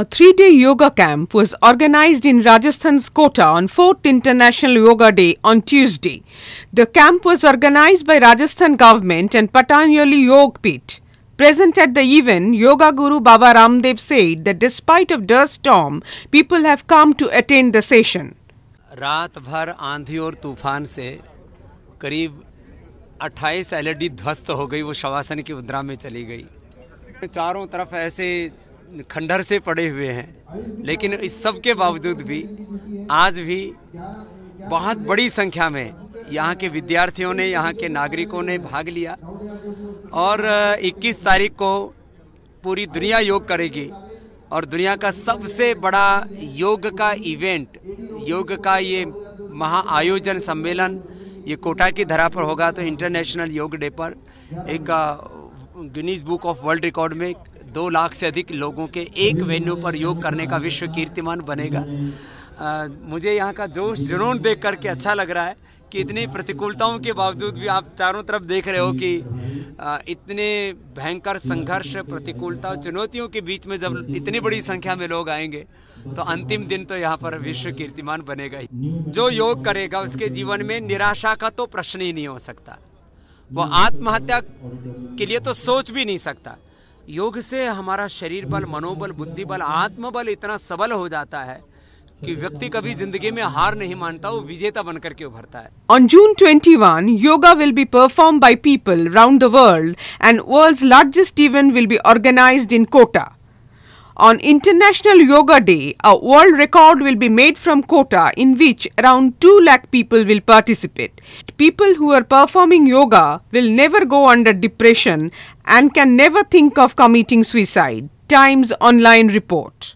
A three day yoga camp was organized in Rajasthan's Kota on 4th International Yoga Day on Tuesday. The camp was organized by Rajasthan government and Patanjali Yoga Pit. Present at the event, yoga guru Baba Ramdev said that despite of dust storm, people have come to attend the session. रात भर आंधी और तूफान से करीब 28 LED ध्वस्त हो गई वो शवासन की मुद्रा में चली गई चारों तरफ ऐसे खंडहर से पड़े हुए हैं लेकिन इस सब के बावजूद भी आज भी बहुत बड़ी संख्या में यहाँ के विद्यार्थियों ने यहाँ के नागरिकों ने भाग लिया और 21 तारीख को पूरी दुनिया योग करेगी और दुनिया का सबसे बड़ा योग का इवेंट योग का ये महाआयोजन सम्मेलन ये कोटा की धरा पर होगा तो इंटरनेशनल योग डे पर एक Guinness book of world record में दो लाख से अधिक लोगों के एक वेन्यू पर योग करने का विश्व कीर्तिमान बनेगा आ, मुझे यहाँ का जोश जुनून देख करके अच्छा लग रहा है कि इतनी प्रतिकूलताओं के बावजूद भी आप चारों तरफ देख रहे हो कि आ, इतने भयंकर संघर्ष प्रतिकूलता चुनौतियों के बीच में जब इतनी बड़ी संख्या में लोग आएंगे तो अंतिम दिन तो यहाँ पर विश्व कीर्तिमान बनेगा ही जो योग करेगा उसके जीवन में निराशा का तो प्रश्न ही नहीं हो सकता वो आत्महत्या के लिए तो सोच भी नहीं सकता योग से हमारा शरीर बल मनोबल बुद्धि बल आत्मबल इतना सबल हो जाता है कि व्यक्ति कभी जिंदगी में हार नहीं मानता वो विजेता बनकर के उभरता है on June 21 yoga will be perform by people round the world and world's largest event will be organised in Kota On International Yoga Day, a world record will be made from Kota in which around 2 lakh people will participate. People who are performing yoga will never go under depression and can never think of committing suicide. Times Online report.